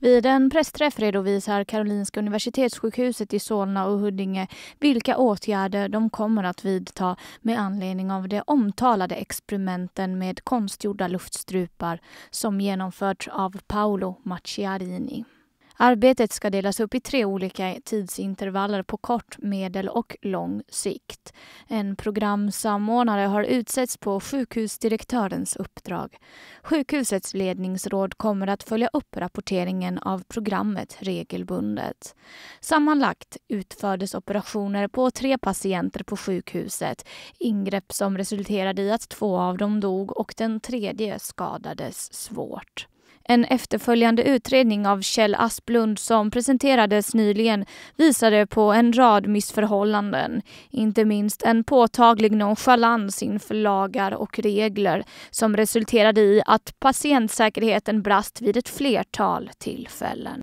Vid en pressträff redovisar Karolinska universitetssjukhuset i Solna och Huddinge vilka åtgärder de kommer att vidta med anledning av de omtalade experimenten med konstgjorda luftstrupar som genomförts av Paolo Macchiarini. Arbetet ska delas upp i tre olika tidsintervaller på kort, medel och lång sikt. En programsamordnare har utsetts på sjukhusdirektörens uppdrag. Sjukhusets ledningsråd kommer att följa upp rapporteringen av programmet regelbundet. Sammanlagt utfördes operationer på tre patienter på sjukhuset. Ingrepp som resulterade i att två av dem dog och den tredje skadades svårt. En efterföljande utredning av Kjell Asplund som presenterades nyligen visade på en rad missförhållanden. Inte minst en påtaglig nonchalans inför lagar och regler som resulterade i att patientsäkerheten brast vid ett flertal tillfällen.